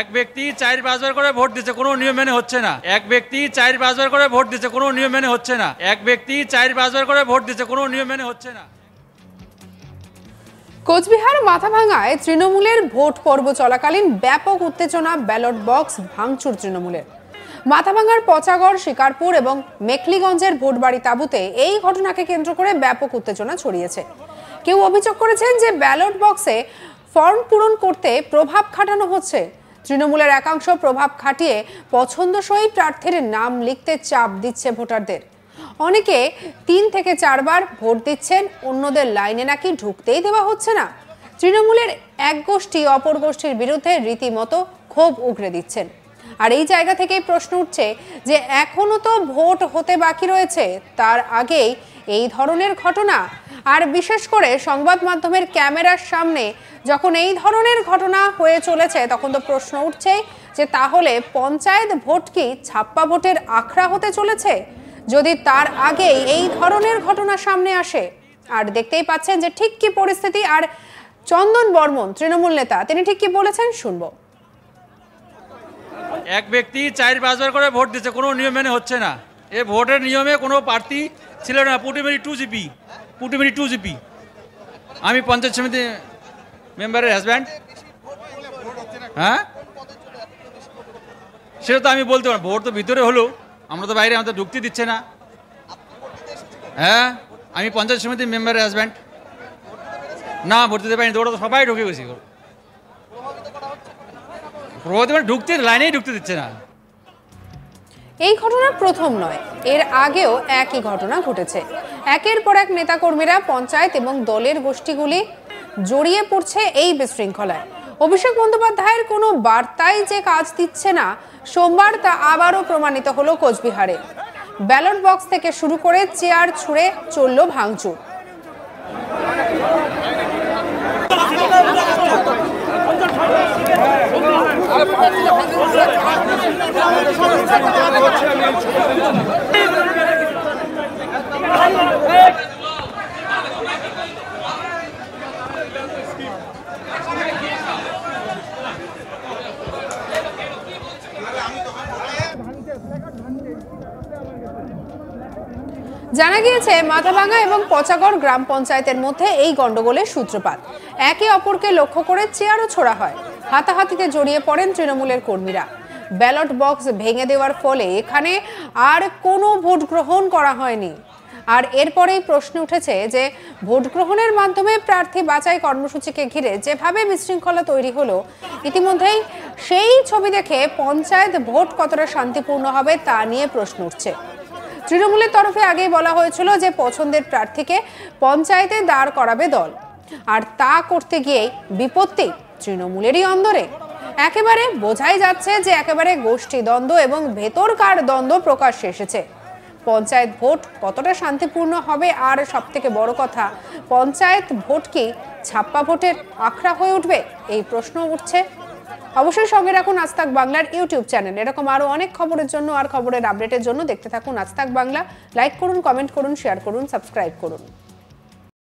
এক ব্যক্তি চার পাঁচবার করে ভোট দিচ্ছে কোনো নিয়ম মেনে হচ্ছে না এক ব্যক্তি চার পাঁচবার করে ভোট দিচ্ছে কোনো নিয়ম মেনে হচ্ছে না এক ব্যক্তি চার পাঁচবার করে ভোট দিচ্ছে কোনো নিয়ম মেনে হচ্ছে না কোচবিহার মাথাভাঙায় তৃণমূলের ভোট পর্ব চলাকালীন ব্যাপক উত্তেজনা ব্যালট বক্স ভাঙচুর তৃণমূলের মাথাভাঙার পচাগড় শিকারপুর এবং ভোট ভোটবাড়ি তাঁবুতে এই ঘটনাকে কেন্দ্র করে ব্যাপক উত্তেজনা ছড়িয়েছে কেউ অভিযোগ করেছেন যে ব্যালট বক্সে ফর্ম পূরণ করতে প্রভাব খাটানো হচ্ছে তৃণমূলের একাংশ প্রভাব খাটিয়ে পছন্দসই প্রার্থীর নাম লিখতে চাপ দিচ্ছে ভোটারদের অনেকে তিন থেকে চারবার ভোট দিচ্ছেন অন্যদের লাইনে নাকি ঢুকতেই দেওয়া হচ্ছে না তৃণমূলের এক গোষ্ঠী অপর গোষ্ঠীর বিরুদ্ধে রীতিমতো ক্ষোভ উগড়ে দিচ্ছেন আর এই জায়গা থেকেই প্রশ্ন উঠছে যে এখনও তো ভোট হতে বাকি রয়েছে তার আগেই এই ধরনের ঘটনা আর বিশেষ করে সংবাদ মাধ্যমের ক্যামেরার সামনে যখন এই ধরনের ঘটনা হয়ে চলেছে তখন তো প্রশ্ন উঠছে যে তাহলে পঞ্চায়েত ভোট কি ছাপ্পা ভোটের আখড়া হতে চলেছে যদি তার আগেই এই ধরনের ঘটনা সামনে আসে আর দেখতেই পাচ্ছেন যে ঠিক কি পরিস্থিতি আর চন্দন বর্মন তৃণমূল নেতা তিনি ঠিক কি বলেছেন শুনবো এক ব্যক্তি চার পাঁচবার করে ভোট দিচ্ছে কোনো নিয়ম মেনে হচ্ছে না এ ভোটের নিয়মে কোনো প্রার্থী ছিল না পুটিমেরি টু জিপি পুটু টোয়েন্টি টু জিপি আমি পঞ্চায়েত সমিতি মেম্বারের হাজব্যান্ড হ্যাঁ সেটা তো আমি বলতে পারি ভোট তো ভিতরে হলো আমরা তো বাইরে আমাদের ঢুকতে দিচ্ছে না হ্যাঁ আমি পঞ্চায়েত সমিতির মেম্বারের হাজব্যান্ড না ভোট দিতে পারিনি ওটা তো সবাই ঢুকে গেছি প্রভাবিত মানে ঢুকতে লাইনেই ঢুকতে দিচ্ছে না এই ঘটনা প্রথম নয় এর আগেও একই ঘটনা ঘটেছে একের পর এক নেতাকর্মীরা পঞ্চায়েত এবং দলের গোষ্ঠীগুলি জড়িয়ে পড়ছে এই বিশৃঙ্খলায় অভিষেক বন্দ্যোপাধ্যায়ের কোনো বার্তাই যে কাজ দিচ্ছে না সোমবার তা আবারও প্রমাণিত হলো কোচবিহারে ব্যালট বক্স থেকে শুরু করে চেয়ার ছুঁড়ে চলল ভাঙচুর জানা গিয়েছে মাথাভাঙ্গা এবং পচাগড় গ্রাম পঞ্চায়েতের মধ্যে এই গণ্ডগোলের সূত্রপাত একে অপরকে লক্ষ্য করে চেয়ারও ছোড়া হয় হাতাহাতিতে জড়িয়ে পড়েন তৃণমূলের কর্মীরা ব্যালট বক্স ভেঙে দেওয়ার ফলে এখানে আর কোনো ভোট গ্রহণ করা হয়নি আর এরপরেই প্রশ্ন উঠেছে যে ভোট গ্রহণের মাধ্যমে প্রার্থী বাছাই কর্মসূচিকে ঘিরে যেভাবে বিশৃঙ্খলা তৈরি হলো ইতিমধ্যেই সেই ছবি দেখে পঞ্চায়েত ভোট কতটা শান্তিপূর্ণ হবে তা নিয়ে প্রশ্ন উঠছে তৃণমূলের তরফে আগেই বলা হয়েছিল যে পছন্দের প্রার্থীকে পঞ্চায়েতে দাঁড় করাবে দল আর তা করতে গিয়ে বিপত্তি তৃণমূলেরই অন্দরে একেবারে বোঝাই যাচ্ছে যে একেবারে গোষ্ঠী দ্বন্দ্ব এবং ভেতরকার দ্বন্দ্ব প্রকাশ এসেছে পঞ্চায়েত ভোট কতটা শান্তিপূর্ণ হবে আর সব থেকে বড় কথা পঞ্চায়েত ভোট কি ছাপ্পা ভোটের আখড়া হয়ে উঠবে এই প্রশ্ন উঠছে অবশ্যই সঙ্গে রাখুন আজতাক বাংলার ইউটিউব চ্যানেল এরকম আরও অনেক খবরের জন্য আর খবরের আপডেটের জন্য দেখতে থাকুন আজতাক বাংলা লাইক করুন কমেন্ট করুন শেয়ার করুন সাবস্ক্রাইব করুন